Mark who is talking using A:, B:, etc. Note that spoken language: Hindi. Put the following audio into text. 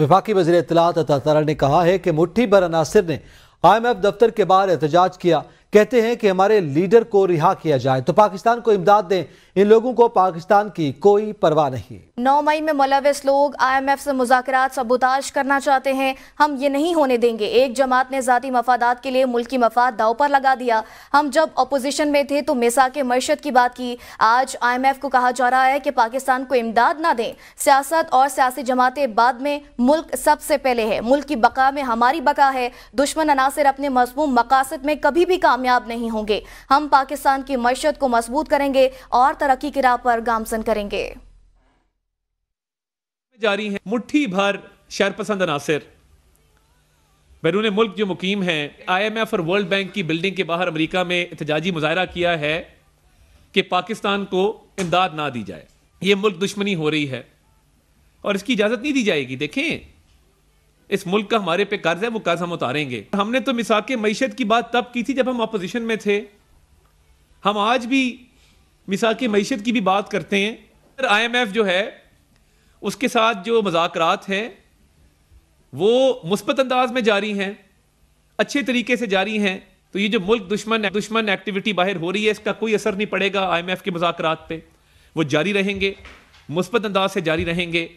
A: विफाकी वजी इतला ने कहा है कि मुठ्ठी भर अनासर ने आई एम एफ दफ्तर के बाहर एहतजाज किया कहते हैं कि हमारे लीडर को रिहा किया जाए तो पाकिस्तान को इमदाद दें इन लोगों को पाकिस्तान की कोई परवाह नहीं
B: नौ मई में मुलविस लोग आईएमएफ से मुजाकर सबूताज करना चाहते हैं हम ये नहीं होने देंगे एक जमात ने जाती मफादात के लिए मुल्की मफाद दाव पर लगा दिया हम जब अपोजिशन में थे तो मिसा के मैशत की बात की आज आई एम एफ को कहा जा रहा है कि पाकिस्तान को इमदाद ना दें सियासत और सियासी जमातें बाद में मुल्क सबसे पहले है मुल्क की बका में हमारी बका है दुश्मन अनासर अपने मजमूम मकासद में कभी भी काम कामयाब नहीं होंगे हम पाकिस्तान की मैशत को मजबूत करेंगे और तरक्की की राह पर गामसन करेंगे
C: जारी है मुठ्ठी भर शरपसंद अनासर बैरून मुल्क जो मुकीम है आई एम एफ और वर्ल्ड बैंक की बिल्डिंग के बाहर अमरीका में एहतजाजी मुजाहरा किया है कि पाकिस्तान को इमदाद ना दी जाए ये मुल्क दुश्मनी हो रही है और इसकी इजाज़त नहीं दी जाएगी देखें इस मुल्क का हमारे पे कर्ज है वो कर्ज हम उतारेंगे हमने तो मिसाक मीशत की बात तब की थी जब हम अपोजिशन में थे हम आज भी मिसाक मीशत की भी बात करते हैं आई एम एफ जो है उसके साथ जो मजाक हैं वो मुस्बत अंदाज में जारी हैं अच्छे तरीके से जारी हैं तो ये जो मुल्क दुश्मन दुश्मन एक्टिविटी बाहर हो रही है इसका कोई असर नहीं पड़ेगा आई एम एफ के मजाक पे वो जारी रहेंगे मुस्बत अंदाज से जारी रहेंगे